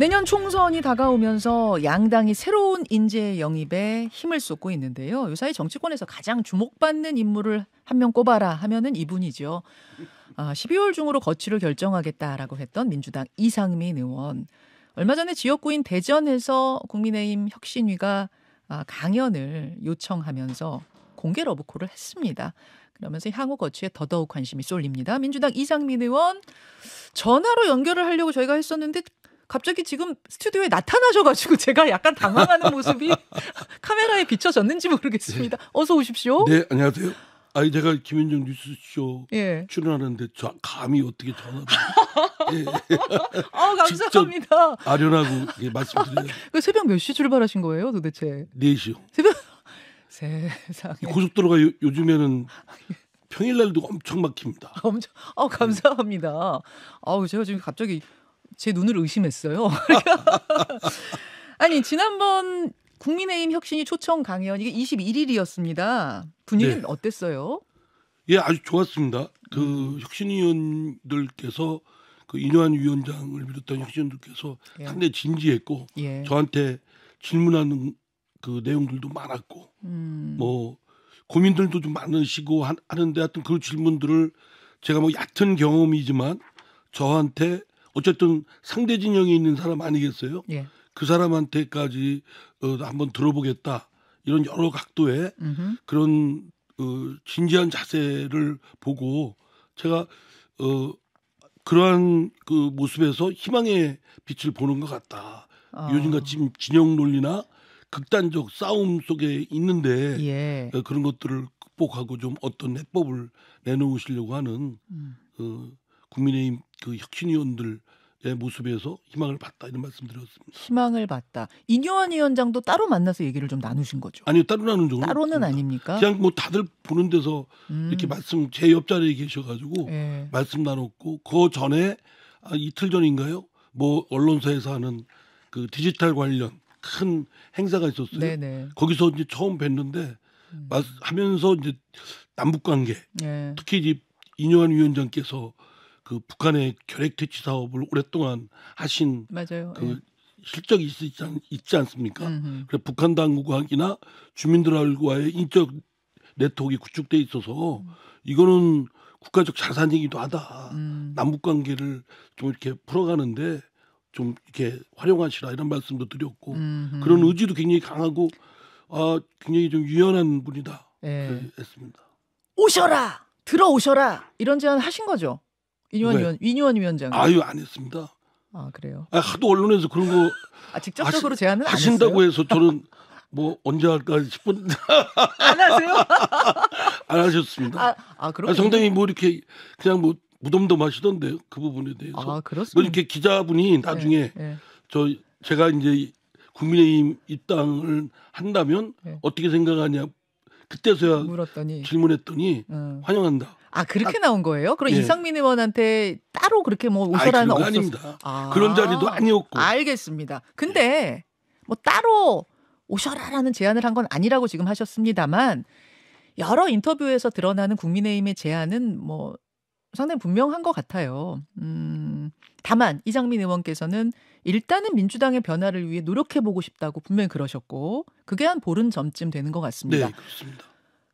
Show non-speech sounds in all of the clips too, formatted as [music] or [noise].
내년 총선이 다가오면서 양당이 새로운 인재 영입에 힘을 쏟고 있는데요. 요사이 정치권에서 가장 주목받는 인물을 한 명 꼽아라 하면은 이분이죠. 아, 12월 중으로 거취를 결정하겠다라고 했던 민주당 이상민 의원. 얼마 전에 지역구인 대전에서 국민의힘 혁신위가 아, 강연을 요청하면서 공개 러브콜을 했습니다. 그러면서 향후 거취에 더더욱 관심이 쏠립니다. 민주당 이상민 의원 전화로 연결을 하려고 저희가 했었는데 갑자기 지금 스튜디오에 나타나셔가지고 [laughs] 제가 약간 당황하는 [laughs] 모습이 카메라에 비춰졌는지 모르겠습니다. 예. 어서 오십시오. 네, 안녕하세요. 아니 제가 김현정 뉴스쇼 예. 출연하는데 저 감히 어떻게 전화를? [laughs] 예. 아 감사합니다. 아련하고 예, 말씀드려요. 그 새벽 몇 시 출발하신 거예요, 도대체? 4시요. 새벽 세상에. 고속도로가 요, 요즘에는 평일날도 엄청 막힙니다. 엄청. 아 감사합니다. 아우 제가 지금 갑자기 제 눈을 의심했어요. [laughs] 아니 지난번 국민의힘 혁신이 초청 강연 이게 21일이었습니다. 분위기는 네. 어땠어요? 예, 아주 좋았습니다. 그 음. 혁신위원들께서 그 인효한 위원장을 비롯한 혁신위원들께서 예. 상당히 진지했고 예. 저한테 질문하는 그 내용들도 많았고 음. 뭐 고민들도 좀 많으시고 하, 는데 하여튼 그 질문들을 제가 뭐 얕은 경험이지만 저한테 어쨌든 상대 진영에 있는 사람 아니겠어요? 예. 그 사람한테까지 어, 한번 들어보겠다 이런 여러 각도의 그런 어, 진지한 자세를 보고 제가 어, 그러한 그 모습에서 희망의 빛을 보는 것 같다. 어. 요즘같이 진영 논리나 극단적 싸움 속에 있는데 예. 어, 그런 것들을 극복하고 좀 어떤 해법을 내놓으시려고 하는 음. 어, 국민의힘 그 혁신위원들 의 모습에서 희망을 봤다 이런 말씀드렸습니다. 희망을 봤다. 이뇨환 위원장도 따로 만나서 얘기를 좀 나누신 거죠? 아니요 따로 나눈 적은 따로는 아닙니까? 그냥 뭐 다들 보는 데서 음. 이렇게 말씀 제 옆자리에 계셔가지고 예. 말씀 나눴고 그 전에 아, 이틀 전인가요? 뭐 언론사에서 하는 그 디지털 관련 큰 행사가 있었어요. 네네. 거기서 이제 처음 뵀는데 음. 하면서 이제 남북 관계 예. 특히 이제 이뇨환 위원장께서 그 북한의 결핵 퇴치 사업을 오랫동안 하신 맞아요. 그 네. 실적이 있지, 않, 있지 않습니까? 그래서 북한 당국이나 주민들과의 인적 네트워크가 구축돼 있어서 이거는 국가적 자산이기도 하다. 음. 남북 관계를 좀 이렇게 풀어가는데 좀 이렇게 활용하시라 이런 말씀도 드렸고 음흠. 그런 의지도 굉장히 강하고 아, 굉장히 좀 유연한 분이다 네. 했습니다. 오셔라 들어오셔라 이런 제안 하신 거죠? 이뇨한 네. 위원 이뇨한 위원장. 아유 안 했습니다. 아 그래요. 아, 하도 언론에서 그런 거 아, 직접적으로 하시, 제안은 하신다고 해서 저는 뭐 언제 할까 싶은 [laughs] [laughs] 안 하세요? 안 하셨습니다. 아, 아 그럼 아, 상당히 뭐 이렇게 그냥 뭐 무덤덤 하시던데요 그 부분에 대해서. 아 뭐 그렇습니다. 뭐 이렇게 기자분이 네, 나중에 네, 네. 저 제가 이제 국민의힘 입당을 한다면 네. 어떻게 생각하냐 그때서야 물었더니. 질문했더니 음. 환영한다. 아 그렇게 아, 나온 거예요? 그럼 예. 이상민 의원한테 따로 그렇게 뭐 오셔라는 없었... 아닙니다. 아, 그런 자리도 아니었고. 알겠습니다. 근데 예. 뭐 따로 오셔라라는 제안을 한 건 아니라고 지금 하셨습니다만 여러 인터뷰에서 드러나는 국민의힘의 제안은 뭐 상당히 분명한 것 같아요. 음, 다만 이장민 의원께서는 일단은 민주당의 변화를 위해 노력해 보고 싶다고 분명히 그러셨고 그게 한 보름 전쯤 되는 것 같습니다. 네, 그렇습니다.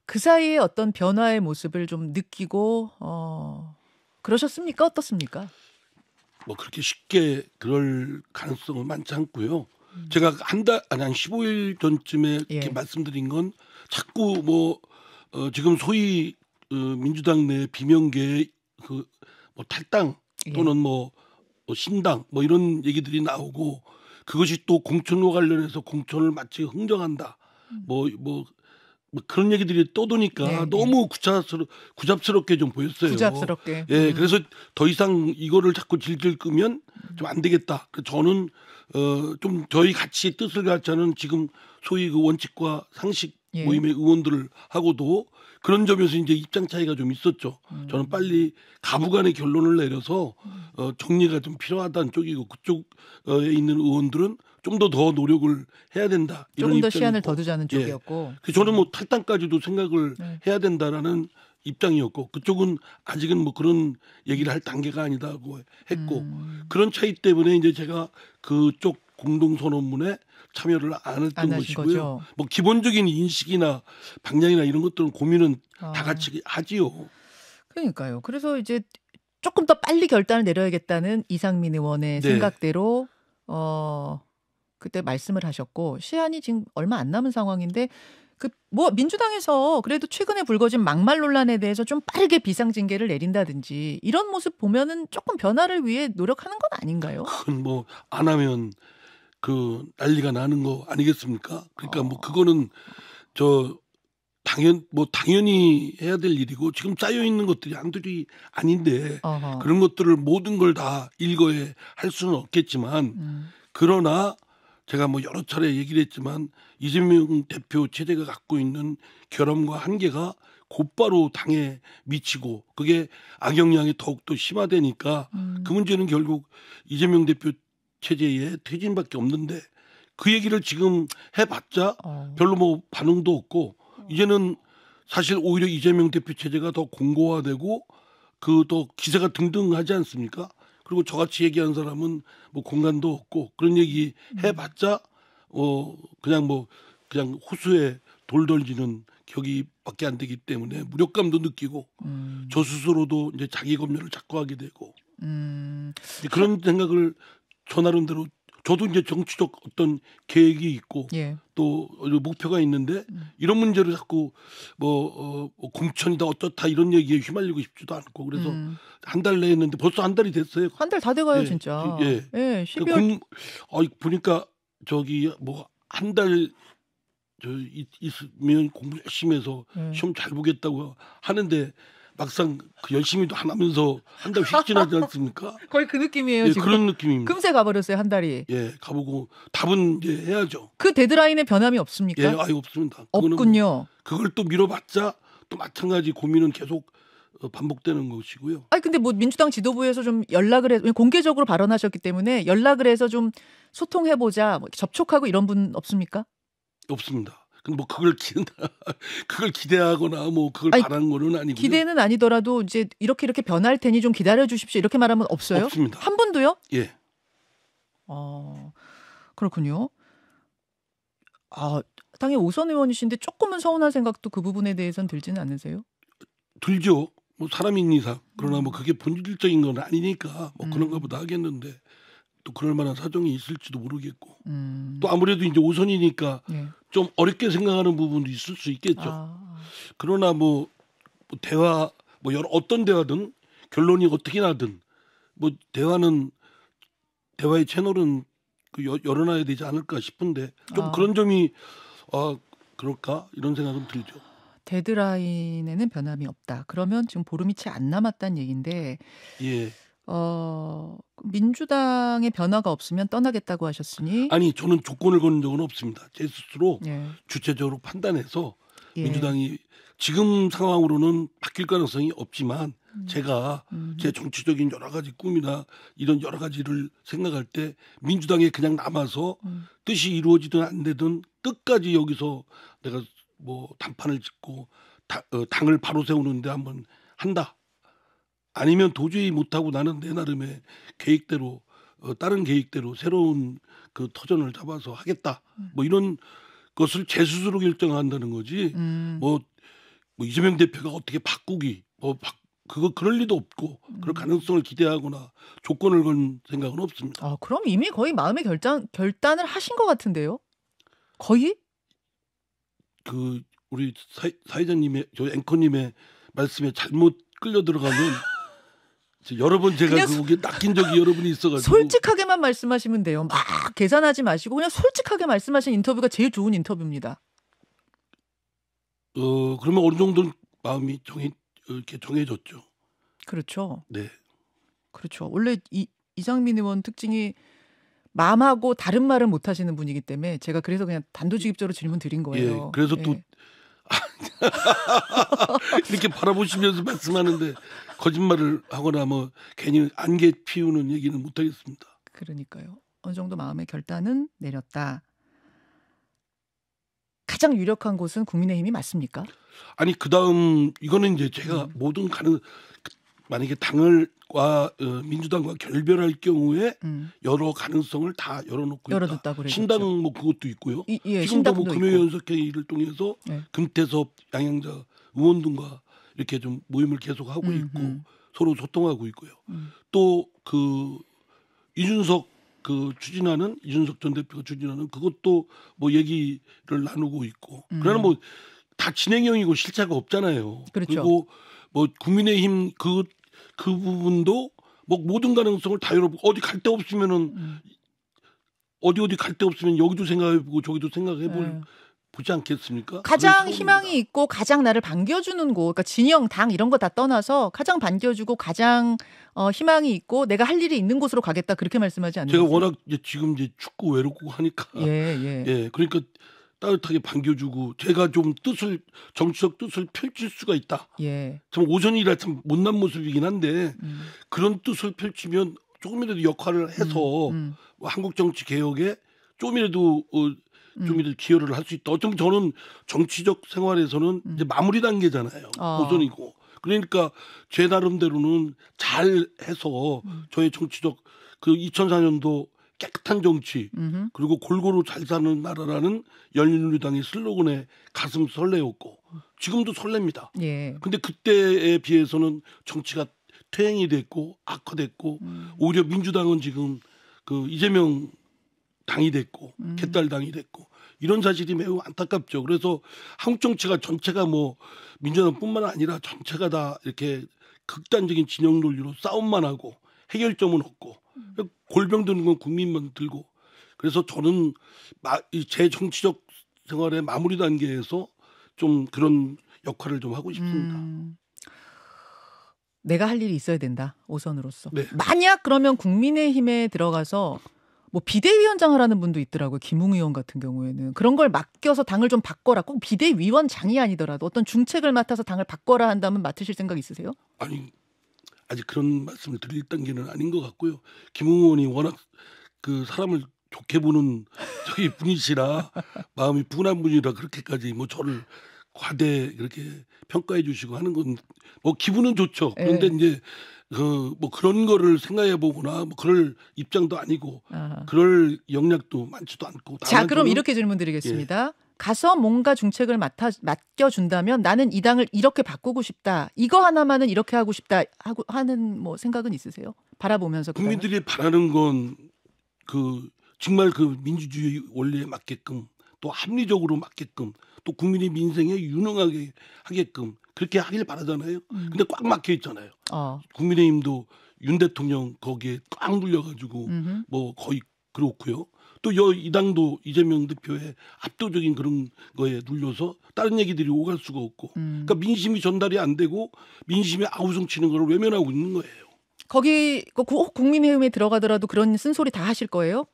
그 사이에 어떤 변화의 모습을 좀 느끼고 어, 그러셨습니까? 어떻습니까? 뭐 그렇게 쉽게 그럴 가능성은 많지 않고요. 음. 제가 한 달 아니 한 15일 전쯤에 예. 이렇게 예. 말씀드린 건 자꾸 뭐 어, 지금 소위 어, 민주당 내비명계 그뭐 탈당 또는 뭐, 뭐 신당 뭐 이런 얘기들이 나오고 그것이 또 공천과 관련해서 공천을 마치 흥정한다. 뭐뭐 뭐, 뭐 그런 얘기들이 떠도니까 네, 네. 너무 네. 구차스러, 구잡스럽게 좀 보였어요. 구잡스럽게. 예, 음. 그래서 더 이상 이거를 자꾸 질질 끄면 좀 안 되겠다. 그 저는 어, 좀 저희 같이 뜻을 같이 하는 지금 소위 그 원칙과 상식 예. 모임의 의원들을 하고도 그런 점에서 이제 입장 차이가 좀 있었죠. 음. 저는 빨리 가부간의 결론을 내려서 어, 정리가 좀 필요하다는 쪽이고 그쪽에 어, 있는 의원들은 좀 더더 더 노력을 해야 된다. 이런 조금 더시안을더 두자는 예. 쪽이었고. 예. 그 저는 뭐 탈당까지도 생각을 네. 해야 된다라는 입장이었고 그쪽은 아직은 뭐 그런 얘기를 할 단계가 아니다고 했고 음. 그런 차이 때문에 이제 제가 그쪽 공동선언문에 참여를 안 했던 안 것이고요. 거죠. 뭐 기본적인 인식이나 방향이나 이런 것들은 고민은 아. 다 같이 하지요. 그러니까요. 그래서 이제 조금 더 빨리 결단을 내려야겠다는 이상민 의원의 네. 생각대로 어 그때 말씀을 하셨고 시한이 지금 얼마 안 남은 상황인데 그 뭐 민주당에서 그래도 최근에 불거진 막말 논란에 대해서 좀 빠르게 비상징계를 내린다든지 이런 모습 보면은 조금 변화를 위해 노력하는 건 아닌가요? 그건 뭐안 하면 그 난리가 나는 거 아니겠습니까? 그러니까 어. 뭐 아. 그거는 저 당연 뭐 당연히 해야 될 일이고 지금 쌓여 있는 것들이 한둘이 아닌데 어허. 그런 것들을 모든 걸 다 읽어야 할 수는 없겠지만 음. 그러나 제가 뭐 여러 차례 얘기를 했지만 이재명 대표 체제가 갖고 있는 결함과 한계가 곧바로 당에 미치고 그게 악영향이 더욱더 심화되니까 음. 그 문제는 결국 이재명 대표 체제에 퇴진밖에 없는데 그 얘기를 지금 해봤자 어. 별로 뭐 반응도 없고 어. 이제는 사실 오히려 이재명 대표 체제가 더 공고화되고 그또 기세가 등등하지 않습니까? 그리고 저같이 얘기한 사람은 뭐 공간도 없고 그런 얘기 음. 해봤자 어 그냥 뭐 그냥 호수에 돌 던지는 격이밖에 안 되기 때문에 무력감도 느끼고 음. 저 스스로도 이제 자기 검열을 자꾸 하게 되고 음. 그런 생각을 저 나름대로 저도 이제 정치적 어떤 계획이 있고 예. 또 목표가 있는데 음. 이런 문제를 자꾸 뭐 어, 뭐 공천이다 어떻다 이런 얘기에 휘말리고 싶지도 않고 그래서 음. 한달 내에 했는데 벌써 한 달이 됐어요. 한 달 다 돼가요 예, 진짜. 예. 예 12월. 그러니까 어, 보니까 저기 뭐 한 달저 있으면 공부 열심히 해서 예. 시험 잘 보겠다고 하는데 막상 그 열심히도 안 하면서 한달휙 지나지 않습니까? [laughs] 거의 그 느낌이에요. 예, 지금. 그런 느낌입니다. 금세 가버렸어요 한 달이. 예, 가보고 답은 이제 해야죠. 그 데드라인에 변함이 없습니까? 예, 아예 없습니다. 없군요. 그걸 또 미뤄봤자 또 마찬가지 고민은 계속 어, 반복되는 것이고요. 아니 근데 뭐 민주당 지도부에서 좀 연락을 해 공개적으로 발언하셨기 때문에 연락을 해서 좀 소통해 보자, 뭐 접촉하고 이런 분 없습니까? 없습니다. 그 뭐 그걸 기다 [laughs] 그걸 기대하거나 뭐 그걸 아니, 바라는 거는 아니고 기대는 아니더라도 이제 이렇게 이렇게 변할 테니 좀 기다려 주십시오. 이렇게 말하면 없어요? 없습니다. 한 분도요? 예. 어. 그렇군요. 아, 당의 오선 의원이신데 조금은 서운한 생각도 그 부분에 대해서는 들지는 않으세요? 들죠. 뭐 사람인 이상 그러나 뭐 음. 그게 본질적인 건 아니니까 뭐 음. 그런가 보다 하겠는데 또 그럴 만한 사정이 있을지도 모르겠고 음. 또 아무래도 이제 오선이니까 예. 좀 어렵게 생각하는 부분도 있을 수 있겠죠. 아. 그러나 뭐, 뭐 대화 뭐 여러 어떤 대화든 결론이 어떻게 나든 뭐 대화는 대화의 채널은 그 열어놔야 되지 않을까 싶은데 좀 아. 그런 점이 아 그럴까 이런 생각은 들죠. 데드라인에는 변함이 없다. 그러면 지금 보름이 채안 남았다는 얘기인데 예. 어, 민주당의 변화가 없으면 떠나겠다고 하셨으니 아니 저는 조건을 거는 적은 없습니다. 제 스스로 예. 주체적으로 판단해서 예. 민주당이 지금 상황으로는 바뀔 가능성이 없지만 음. 제가 음. 제 정치적인 여러 가지 꿈이나 이런 여러 가지를 생각할 때 민주당에 그냥 남아서 음. 뜻이 이루어지든 안 되든 끝까지 여기서 내가 뭐 단판을 짓고 다, 어, 당을 바로 세우는데 한번 한다 아니면 도저히 못하고 나는 내 나름의 계획대로 어, 다른 계획대로 새로운 그 터전을 잡아서 하겠다. 뭐 음. 이런 것을 제 스스로 결정한다는 거지. 음. 뭐, 뭐 이재명 대표가 어떻게 바꾸기 뭐 바, 그거 그럴 리도 없고 음. 그럴 가능성을 기대하거나 조건을 건 생각은 없습니다. 아 그럼 이미 거의 마음의 결단 결단을 하신 것 같은데요? 거의? 그 우리 사, 사회자님의 저 앵커님의 말씀에 잘못 끌려 들어가면 [laughs] 여러 분 제가 그게 그 낚인 적이 여러 분이 있어가지고 솔직하게만 말씀하시면 돼요. 막 계산하지 마시고 그냥 솔직하게 말씀하신 인터뷰가 제일 좋은 인터뷰입니다. 어 그러면 어느 정도 마음이 정해 이렇게 정해졌죠. 그렇죠. 네. 그렇죠. 원래 이 이상민 의원 특징이 마음하고 다른 말을 못 하시는 분이기 때문에 제가 그래서 그냥 단도직입적으로 질문 드린 예, 거예요. 예, 그래서 예. [laughs] 이렇게 바라보시면서 말씀하는데 거짓말을 하거나 뭐 괜히 안개 피우는 얘기는 못하겠습니다. 그러니까요. 어느 정도 마음의 결단은 내렸다. 가장 유력한 곳은 국민의힘이 맞습니까? 아니 그 다음 이거는 이제 제가 음. 모든 가능 만약에 당을과 어, 민주당과 결별할 경우에 음. 여러 가능성을 다 열어놓고 있다 신당 뭐 그것도 있고요. 이, 예, 지금도 뭐 금요연석회의를 통해서 네. 금태섭 양양자 의원 등과 이렇게 좀 모임을 계속 하고 음, 있고 음 서로 소통하고 있고요. 음. 또그 이준석 그 추진하는 이준석 전 대표가 추진하는 그것도 뭐 얘기를 나누고 있고 음. 그러나 뭐 다 진행형이고 실체가 없잖아요. 그렇죠. 그리고 뭐 국민의힘 그그 부분도 뭐 모든 가능성을 다 열어보고 어디 갈 데 없으면은 음. 어디 어디 갈 데 없으면 여기도 생각해보고 저기도 생각해볼 네. 보지 않겠습니까? 가장 희망이 있고 가장 나를 반겨주는 곳, 그러니까 진영, 당 이런 거 다 떠나서 가장 반겨주고 가장 어, 희망이 있고 내가 할 일이 있는 곳으로 가겠다 그렇게 말씀하지 않나요? 제가 워낙 이제 지금 이제 축구 외롭고 하니까 예, 예. 예 그러니까 따뜻하게 반겨주고 제가 좀 뜻을 정치적 뜻을 펼칠 수가 있다. 예. 참 오전이라 참 못난 모습이긴 한데 음. 그런 뜻을 펼치면 조금이라도 역할을 해서 음, 음. 뭐 한국 정치 개혁에 조금이라도 어, 좀이라도 음. 기여를 할 수 있다. 어쩌면 저는 정치적 생활에서는 이제 음. 마무리 단계잖아요. 어. 오전이고 그러니까 제 나름대로는 잘 해서 음. 저의 정치적 그 2004년도 깨끗한 정치 음흠. 그리고 골고루 잘 사는 나라라는 열린우리당의 슬로건에 가슴 설레었고 지금도 설렙니다. 예. 근데 그때에 비해서는 정치가 퇴행이 됐고 악화됐고 음. 오히려 민주당은 지금 그 이재명 당이 됐고 음. 개딸당이 됐고 이런 사실이 매우 안타깝죠. 그래서 한국 정치가 전체가 뭐 민주당뿐만 아니라 전체가 다 이렇게 극단적인 진영 논리로 싸움만 하고 해결점은 없고 그 골병 드는 건 국민만 들고 그래서 저는 제 정치적 생활의 마무리 단계에서 좀 그런 역할을 좀 하고 싶습니다. 음, 내가 할 일이 있어야 된다 오선으로서. 네. 만약 그러면 국민의힘에 들어가서 뭐 비대위원장 하라는 분도 있더라고요. 김웅 의원 같은 경우에는 그런 걸 맡겨서 당을 좀 바꿔라. 꼭 비대위원장이 아니더라도 어떤 중책을 맡아서 당을 바꿔라 한다면 맡으실 생각 있으세요? 아니 아직 그런 말씀을 드릴 단계는 아닌 것 같고요. 김 의원이 워낙 그 사람을 좋게 보는 [laughs] 저기 분이시라 마음이 분한 분이라 그렇게까지 뭐 저를 과대 이렇게 평가해 주시고 하는 건 뭐 기분은 좋죠. 예. 그런데 네. 이제 그 뭐 그런 거를 생각해 보거나 뭐 그럴 입장도 아니고 아하. 그럴 영역도 많지도 않고 자 그럼 이렇게 질문 드리겠습니다. 예. 가서 뭔가 중책을 맡아 맡겨준다면 나는 이 당을 이렇게 바꾸고 싶다. 이거 하나만은 이렇게 하고 싶다 하고 하는 뭐 생각은 있으세요? 바라보면서 국민들이 바라는 건 그 정말 그 민주주의 원리에 맞게끔 또 합리적으로 맞게끔 또 국민의 민생에 유능하게 하게끔 그렇게 하길 바라잖아요. 음. 근데 꽉 막혀 있잖아요. 어. 국민의힘도 윤 대통령 거기에 꽉 눌려가지고 음흠. 뭐 거의 그렇고요. 또이 당도 이재명 대표의 압도적인 그런 거에 눌려서 다른 얘기들이 오갈 수가 없고 음. 그러니까 민심이 전달이 안 되고 민심이 아우성 치는 걸 외면하고 있는 거예요. 거기 그 국민의힘에 들어가더라도 그런 쓴소리 다 하실 거예요?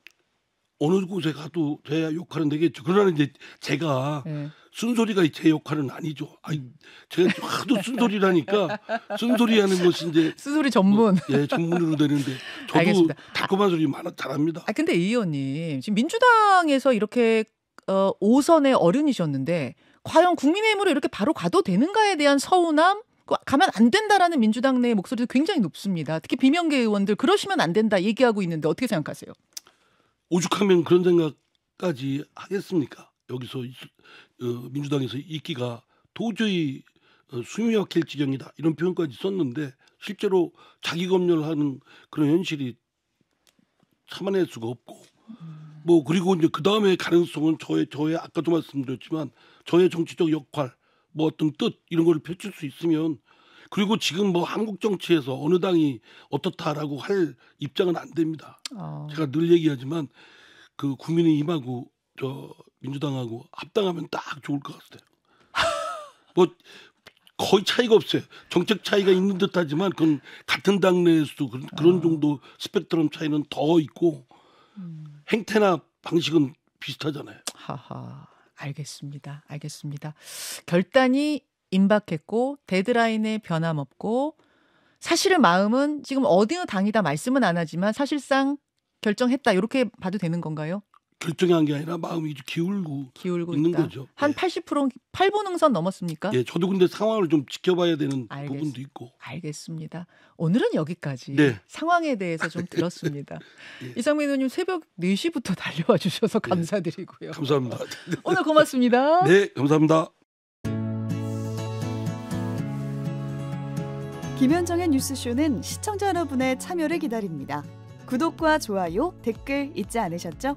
어느 곳에 가도 돼야 욕하는 되겠죠. 그러나 이제 제가 네. 쓴소리가 제 역할은 아니죠. 아니, 제가 하도 쓴소리라니까 쓴소리 하는 것이 이제 [laughs] 쓴소리 전문. 뭐, 예, 전문으로 되는데 저도 달콤한 소리 많아 잘합니다. 아 근데 이 의원님 지금 민주당에서 이렇게 어, 5선의 어른이셨는데 과연 국민의힘으로 이렇게 바로 가도 되는가에 대한 서운함 그 가면 안 된다라는 민주당 내 목소리도 굉장히 높습니다. 특히 비명계 의원들 그러시면 안 된다 얘기하고 있는데 어떻게 생각하세요? 오죽하면 그런 생각까지 하겠습니까? 여기서 어, 민주당에서 이기가 도저히 어, 숨이 막힐 지경이다 이런 표현까지 썼는데 실제로 자기 검열하는 그런 현실이 참아낼 수가 없고 뭐 그리고 이제 그 다음에 가능성은 저의 저의 아까도 말씀드렸지만 저의 정치적 역할 뭐 어떤 뜻 이런 걸 펼칠 수 있으면 그리고 지금 뭐 한국 정치에서 어느 당이 어떻다라고 할 입장은 안 됩니다. 어. 제가 늘 얘기하지만 그 국민의힘하고 저 민주당하고 합당하면 딱 좋을 것 같아요. [laughs] 뭐 거의 차이가 없어요. 정책 차이가 있는 듯하지만 그건 같은 당내에서도 그런, 그런 아. 정도 스펙트럼 차이는 더 있고 음. 행태나 방식은 비슷하잖아요. 하하, 알겠습니다. 알겠습니다. 결단이 임박했고 데드라인에 변함없고 사실은 마음은 지금 어느 당이다 말씀은 안 하지만 사실상 결정했다 이렇게 봐도 되는 건가요? 결정한 게 아니라 마음이 기울고, 기울고 있는 있다. 거죠. 한80% 8분 예. 응선 넘었습니까? 예, 저도 근데 상황을 좀 지켜봐야 되는 알겠, 부분도 있고. 알겠습니다. 오늘은 여기까지 네. 상황에 대해서 좀 [laughs] 들었습니다. 예. 이상민 의원님 새벽 4시부터 달려와 주셔서 예. 감사드리고요. 예, 감사합니다. [laughs] 오늘 고맙습니다. 네, 감사합니다. 김현정의 뉴스쇼는 시청자 여러분의 참여를 기다립니다. 구독과 좋아요, 댓글 잊지 않으셨죠?